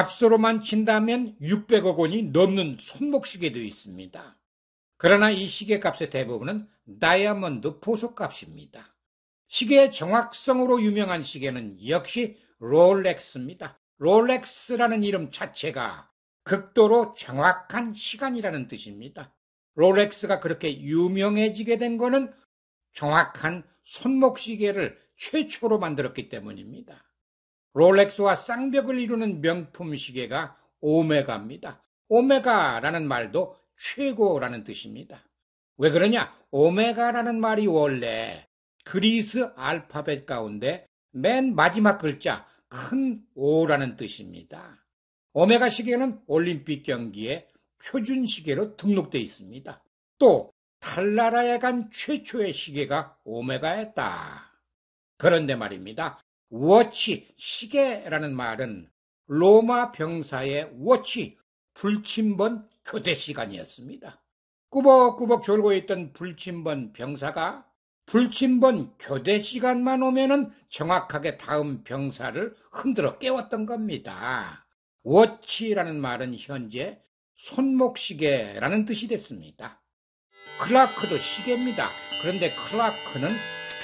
값으로만 친다면 600억 원이 넘는 손목시계도 있습니다. 그러나 이 시계 값의 대부분은 다이아몬드 보석값입니다. 시계의 정확성으로 유명한 시계는 역시 롤렉스입니다. 롤렉스라는 이름 자체가 극도로 정확한 시간이라는 뜻입니다. 롤렉스가 그렇게 유명해지게 된 것은 정확한 손목시계를 최초로 만들었기 때문입니다. 롤렉스와 쌍벽을 이루는 명품 시계가 오메가입니다. 오메가라는 말도 최고라는 뜻입니다. 왜 그러냐? 오메가라는 말이 원래 그리스 알파벳 가운데 맨 마지막 글자 큰 O라는 뜻입니다. 오메가 시계는 올림픽 경기에 표준 시계로 등록되어 있습니다. 또탈라라에간 최초의 시계가 오메가였다. 그런데 말입니다. 워치, 시계라는 말은 로마 병사의 워치, 불침번 교대 시간이었습니다. 꾸벅꾸벅 졸고 있던 불침번 병사가 불침번 교대 시간만 오면은 정확하게 다음 병사를 흔들어 깨웠던 겁니다. 워치라는 말은 현재 손목시계라는 뜻이 됐습니다. 클라크도 시계입니다. 그런데 클라크는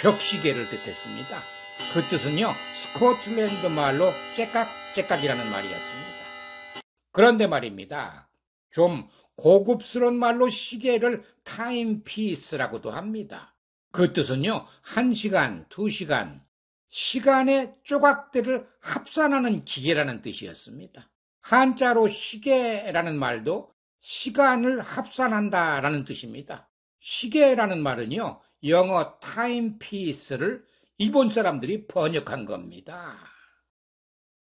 벽시계를 뜻했습니다. 그 뜻은요, 스코틀랜드 말로 째깍째깍이라는 말이었습니다. 그런데 말입니다. 좀 고급스러운 말로 시계를 타임피스라고도 합니다. 그 뜻은요, 한시간두시간 시간의 조각들을 합산하는 기계라는 뜻이었습니다. 한자로 시계라는 말도 시간을 합산한다라는 뜻입니다. 시계라는 말은요, 영어 타임피스를 일본 사람들이 번역한 겁니다.